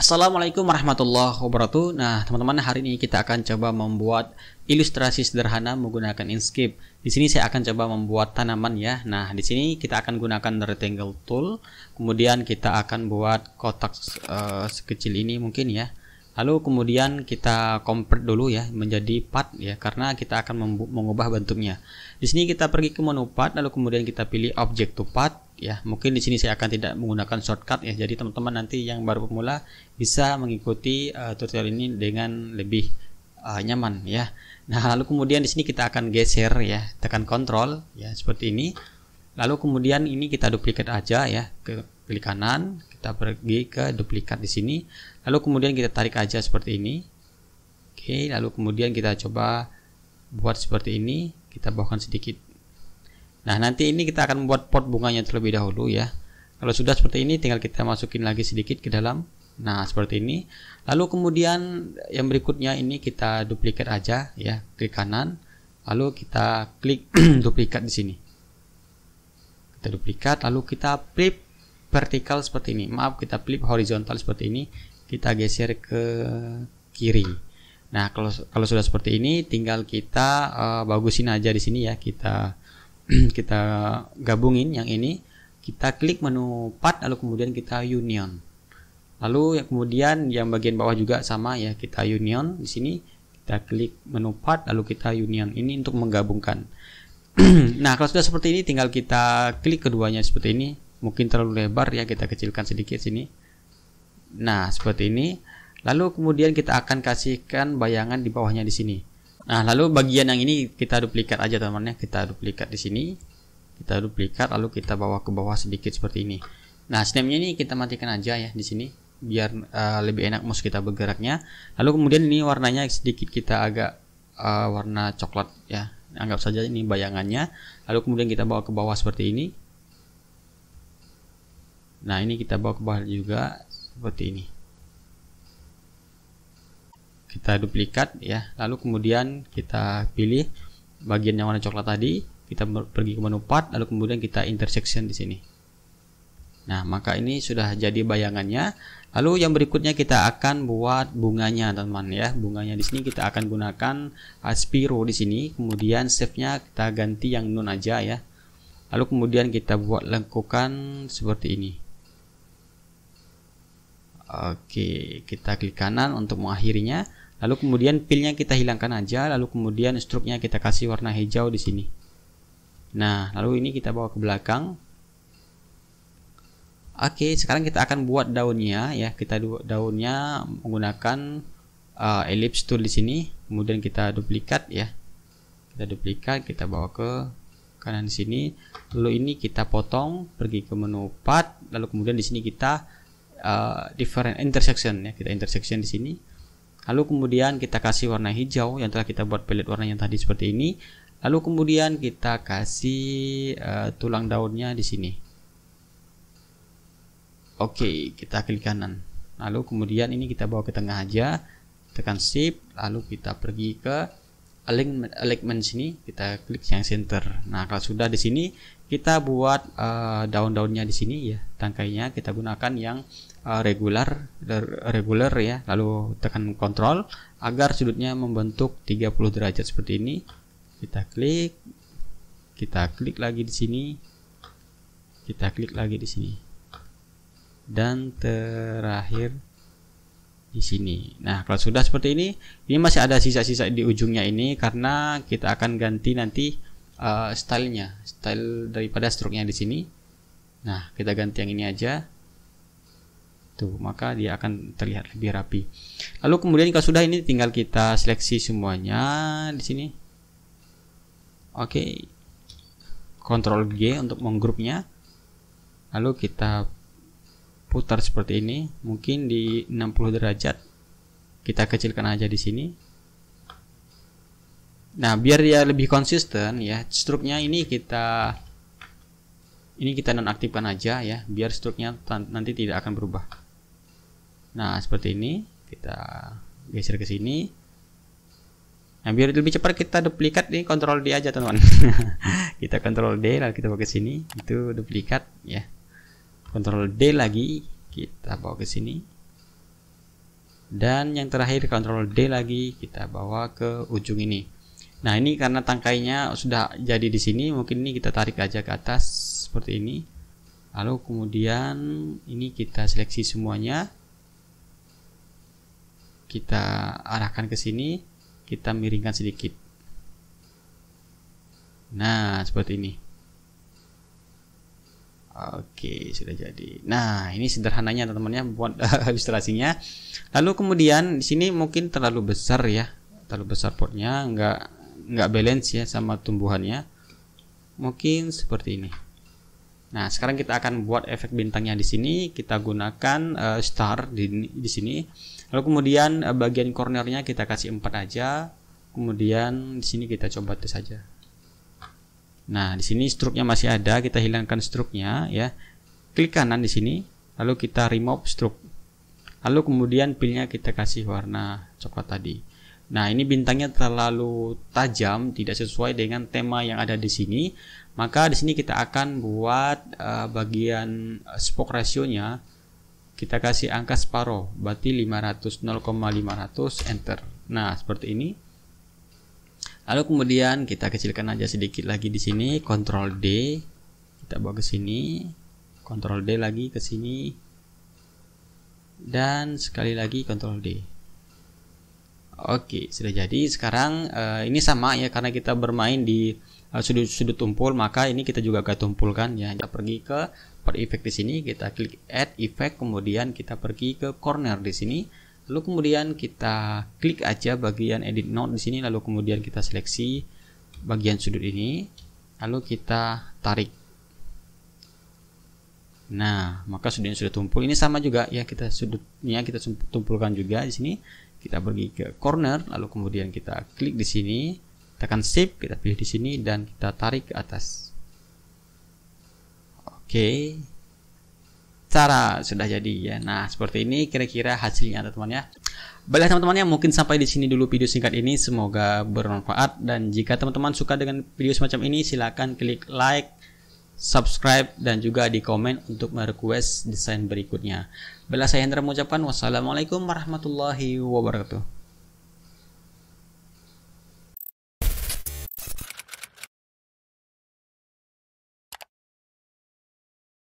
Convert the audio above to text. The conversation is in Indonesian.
Assalamualaikum warahmatullahi wabarakatuh Nah teman-teman hari ini kita akan coba membuat ilustrasi sederhana menggunakan Inkscape Di sini saya akan coba membuat tanaman ya Nah di sini kita akan gunakan rectangle tool Kemudian kita akan buat kotak uh, sekecil ini mungkin ya Lalu kemudian kita convert dulu ya menjadi part ya karena kita akan mengubah bentuknya. Di sini kita pergi ke menu part lalu kemudian kita pilih object to part ya. Mungkin di sini saya akan tidak menggunakan shortcut ya. Jadi teman-teman nanti yang baru pemula bisa mengikuti uh, tutorial ini dengan lebih uh, nyaman ya. Nah, lalu kemudian di sini kita akan geser ya, tekan control ya seperti ini lalu kemudian ini kita duplikat aja ya ke klik kanan kita pergi ke duplikat di sini lalu kemudian kita tarik aja seperti ini oke lalu kemudian kita coba buat seperti ini kita bawakan sedikit nah nanti ini kita akan membuat pot bunganya terlebih dahulu ya kalau sudah seperti ini tinggal kita masukin lagi sedikit ke dalam nah seperti ini lalu kemudian yang berikutnya ini kita duplikat aja ya klik kanan lalu kita klik duplikat di sini kita duplikat lalu kita flip vertikal seperti ini maaf kita flip horizontal seperti ini kita geser ke kiri nah kalau kalau sudah seperti ini tinggal kita uh, bagusin aja di sini ya kita kita gabungin yang ini kita klik menu part lalu kemudian kita union lalu yang kemudian yang bagian bawah juga sama ya kita union di sini kita klik menu part lalu kita union ini untuk menggabungkan nah kalau sudah seperti ini tinggal kita klik keduanya seperti ini mungkin terlalu lebar ya kita kecilkan sedikit sini nah seperti ini lalu kemudian kita akan kasihkan bayangan di bawahnya di sini nah lalu bagian yang ini kita duplikat aja teman-teman ya kita duplikat di sini kita duplikat lalu kita bawa ke bawah sedikit seperti ini nah snapnya ini kita matikan aja ya di sini biar uh, lebih enak mouse kita bergeraknya lalu kemudian ini warnanya sedikit kita agak uh, warna coklat ya anggap saja ini bayangannya lalu kemudian kita bawa ke bawah seperti ini nah ini kita bawa ke bawah juga seperti ini kita duplikat ya lalu kemudian kita pilih bagian yang warna coklat tadi kita pergi ke menu part lalu kemudian kita intersection di sini Nah, maka ini sudah jadi bayangannya. Lalu yang berikutnya kita akan buat bunganya, teman-teman ya. Bunganya di sini kita akan gunakan Aspiro di sini, kemudian save-nya kita ganti yang non aja ya. Lalu kemudian kita buat lengkukan seperti ini. Oke, kita klik kanan untuk mengakhirinya. Lalu kemudian pilnya kita hilangkan aja, lalu kemudian struknya kita kasih warna hijau di sini. Nah, lalu ini kita bawa ke belakang. Oke, sekarang kita akan buat daunnya ya. Kita buat daunnya menggunakan uh, ellipse tool di sini. Kemudian kita duplikat ya. Kita duplikat, kita bawa ke kanan sini. Lalu ini kita potong, pergi ke menu part, lalu kemudian di sini kita uh, different intersection ya. Kita intersection di sini. Lalu kemudian kita kasih warna hijau yang telah kita buat pelet warna yang tadi seperti ini. Lalu kemudian kita kasih uh, tulang daunnya di sini oke okay, kita klik kanan lalu kemudian ini kita bawa ke tengah aja tekan shift lalu kita pergi ke alignment, alignment sini kita klik yang center nah kalau sudah di sini kita buat uh, eh, daun-daunnya di sini ya tangkainya kita gunakan yang uh, regular er, regular ya lalu tekan Control agar sudutnya membentuk 30 derajat seperti ini kita klik kita klik lagi di sini kita klik lagi di sini dan terakhir di sini. Nah, kalau sudah seperti ini, ini masih ada sisa-sisa di ujungnya ini karena kita akan ganti nanti uh, stylenya, style daripada stroke-nya di sini. Nah, kita ganti yang ini aja. Tuh, maka dia akan terlihat lebih rapi. Lalu kemudian kalau sudah ini tinggal kita seleksi semuanya di sini. Oke. Okay. Ctrl G untuk menggrupnya. Lalu kita putar seperti ini mungkin di 60 derajat kita kecilkan aja di sini nah biar dia lebih konsisten ya struknya ini kita ini kita nonaktifkan aja ya biar struknya nanti tidak akan berubah nah seperti ini kita geser ke sini nah biar lebih cepat kita duplikat nih kontrol D aja teman-teman kita kontrol D lalu kita pakai sini itu duplikat ya Ctrl D lagi kita bawa ke sini dan yang terakhir Ctrl D lagi kita bawa ke ujung ini nah ini karena tangkainya sudah jadi di sini mungkin ini kita tarik aja ke atas seperti ini lalu kemudian ini kita seleksi semuanya kita arahkan ke sini kita miringkan sedikit nah seperti ini Oke, sudah jadi. Nah, ini sederhananya teman-teman buat uh, ilustrasinya. Lalu kemudian di sini mungkin terlalu besar ya, terlalu besar portnya, nggak nggak balance ya sama tumbuhannya. Mungkin seperti ini. Nah, sekarang kita akan buat efek bintangnya di sini. Kita gunakan uh, star di di sini. Lalu kemudian uh, bagian cornernya kita kasih empat aja. Kemudian di sini kita coba tes saja. Nah, di sini struknya masih ada, kita hilangkan struknya ya. Klik kanan di sini, lalu kita remove struk. Lalu kemudian pilihnya kita kasih warna coklat tadi. Nah, ini bintangnya terlalu tajam, tidak sesuai dengan tema yang ada di sini. Maka di sini kita akan buat uh, bagian eh, spoke rasionya kita kasih angka separoh berarti 500 0,500 enter. Nah, seperti ini. Lalu kemudian kita kecilkan aja sedikit lagi di sini, Ctrl D, kita bawa ke sini, Ctrl D lagi ke sini, dan sekali lagi Ctrl D. Oke, sudah jadi. Sekarang uh, ini sama ya karena kita bermain di sudut-sudut eh, uh, tumpul, maka ini kita juga akan tumpulkan ya. Kita pergi ke per effect di sini, kita klik add effect, kemudian kita pergi ke corner di sini Lalu kemudian kita klik aja bagian edit node di sini lalu kemudian kita seleksi bagian sudut ini lalu kita tarik. Nah, maka sudutnya sudah tumpul. Ini sama juga ya kita sudutnya kita tumpulkan juga di sini. Kita pergi ke corner lalu kemudian kita klik di sini, tekan shift, kita pilih di sini dan kita tarik ke atas. Oke. Okay cara sudah jadi ya. Nah, seperti ini kira-kira hasilnya teman-teman ya. Baiklah teman-teman ya, mungkin sampai di sini dulu video singkat ini. Semoga bermanfaat dan jika teman-teman suka dengan video semacam ini silahkan klik like, subscribe dan juga di komen untuk merequest desain berikutnya. Baiklah saya Hendra mengucapkan wassalamualaikum warahmatullahi wabarakatuh.